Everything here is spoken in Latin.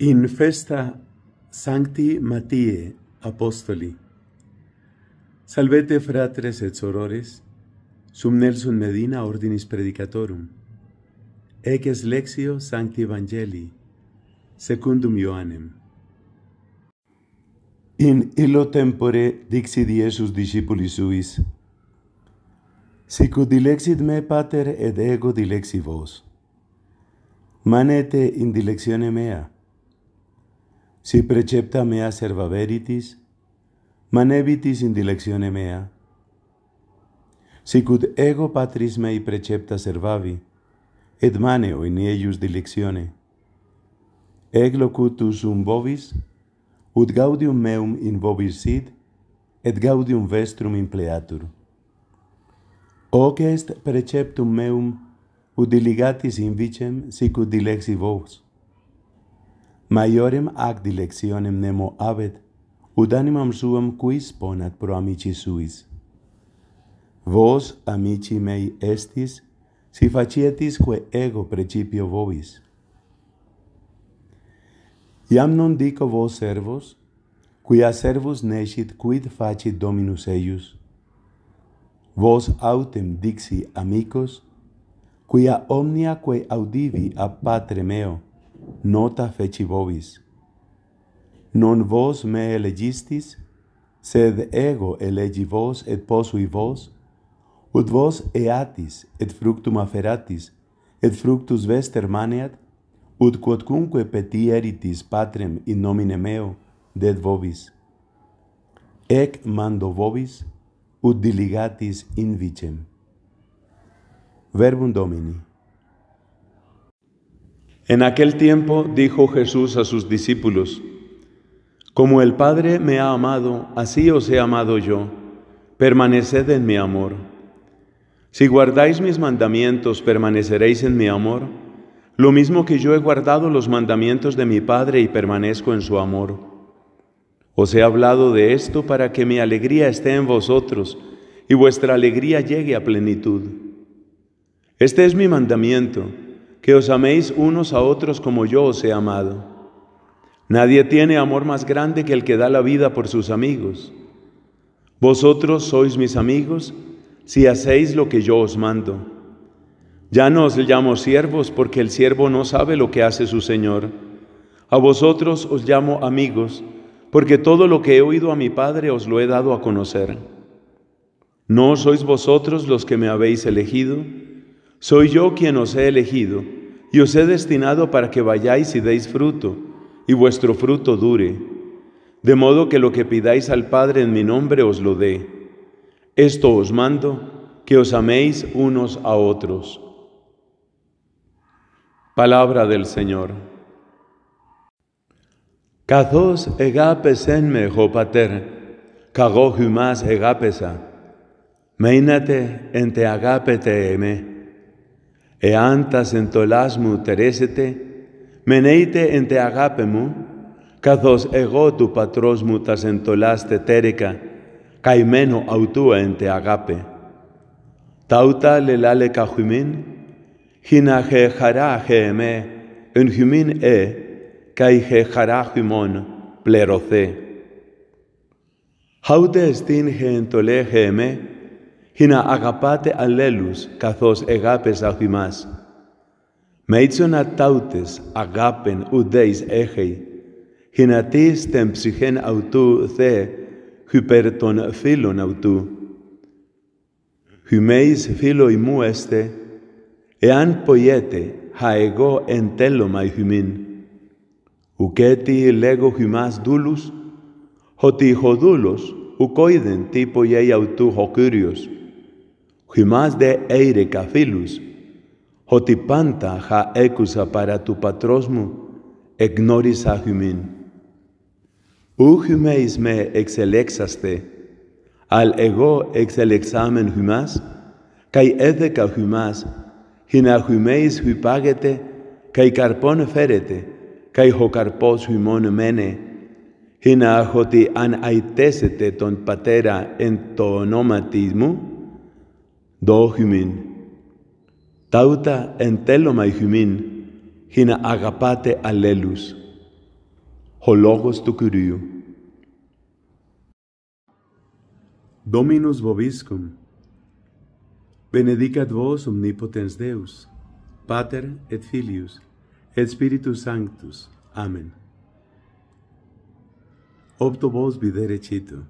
In festa sancti Matie apostoli Salvete fratres et sorores sub Nelson Medina ordinis predicatorum Ec est lexio sancti evangelii secundum Ioannem In illo tempore dixi Iesus discipulis suis sicut dilexit me pater et ego dilexi vos Manete in dilectione mea si precepta mea serva veritis, manevitis in dilectione mea, si cut ego patris mei precepta servavi, et maneo in eius dilectione, Eglocutus locutus um bovis, ut gaudium meum in bovis sit, et gaudium vestrum pleatur. Hoc est preceptum meum, ut diligatis in vicem, sicut dilexi vos maiorem ac dilectionem nemo abet, ut animam suam quis ponat pro amici suis. Vos, amici mei, estis, si facietis quo ego precipio vobis. Iam non dico vos servos, quia servus nescit quid facit Dominus eius. Vos autem dixi amicos, quia omnia quae audivi a patre meo, nota feci vobis. Non vos me elegistis, sed ego elegi vos et posui vos, ut vos eatis et fructum aferatis, et fructus vester maneat, ut quodcunque eritis patrem in nomine meo, ded vobis. Ec mando vobis, ut diligatis in vicem. Verbum Domini. En aquel tiempo dijo Jesús a sus discípulos, Como el Padre me ha amado, así os he amado yo, permaneced en mi amor. Si guardáis mis mandamientos, permaneceréis en mi amor, lo mismo que yo he guardado los mandamientos de mi Padre y permanezco en su amor. Os he hablado de esto para que mi alegría esté en vosotros y vuestra alegría llegue a plenitud. Este es mi mandamiento que os améis unos a otros como yo os he amado. Nadie tiene amor más grande que el que da la vida por sus amigos. Vosotros sois mis amigos si hacéis lo que yo os mando. Ya no os llamo siervos porque el siervo no sabe lo que hace su Señor. A vosotros os llamo amigos porque todo lo que he oído a mi Padre os lo he dado a conocer. No sois vosotros los que me habéis elegido, soy yo quien os he elegido y os he destinado para que vayáis y deis fruto, y vuestro fruto dure, de modo que lo que pidáis al Padre en mi nombre os lo dé. Esto os mando, que os améis unos a otros. Palabra del Señor. Cazos me, egapesa, Εάν τας εντολάς μου τερέσετε, μενείτε εν τε αγάπη μου, καθώς εγώ του πατρός μου τας εν τολάς τετέρικα, καημένο αυτού εν τε αγάπη. Ταύτα λελάλε καχουμίν, χίνα χε χαρά χε εν χιμίν ε, καί χε χαρά χιμών, πλερωθέ. Χαούτε στήν χε εν χε ή να αγαπάτε αλλέλους καθώς εγάπες αυθυμάς. Με να τάουτες αγάπεν ουδέης έχει, ή να τίστεν ψυχέν αυτού θε χυπέρ των φίλων αυτού. Χυμέης φίλο ημού έστε, εάν ποιέτε, χα εγώ εν τέλωμα ηχυμήν. Ουκέτι λέγω χυμάς δούλους, ότι ηχοδούλος ουκόιδεν τύπο γέι αυτού ο Κύριος, «Χυμάς δε είρε καφίλους, ότι πάντα χα έκουσα παρά του πατρός μου, εγνώρισα χυμήν. Ούχυμε εις με εξελέξαστε, αλ εγώ εξελεξάμεν χυμάς, καί έδεκα χυμάς, χινα χυμέης χυπάγεται, καί καρπόν φέρεται, καί χω καρπός χυμών μένε, χινα ότι αν αϊτέσετε τον πατέρα εν το ονόμα μου, δό χυμήν. Ταύτα εν τέλωμα μαϊ χυμήν, να αγαπάτε αλλέλους. Ο λόγος του Κυρίου. Δόμινος βοβίσκουμ. Βενεδίκατ βοός ομνίποτενς Δέους, Πάτερ ετ Φίλιους, ετ Σπίριτου Σάνκτους. Άμεν. Όπτο βοός βιδέρε τσίτου.